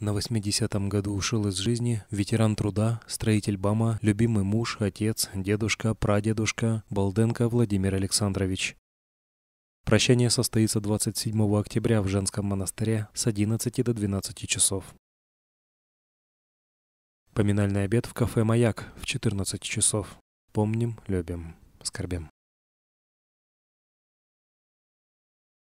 На 80-м году ушел из жизни ветеран труда, строитель БАМа, любимый муж, отец, дедушка, прадедушка Балденко Владимир Александрович. Прощание состоится 27 октября в женском монастыре с 11 до 12 часов. Поминальный обед в кафе «Маяк» в 14 часов. Помним, любим, скорбим.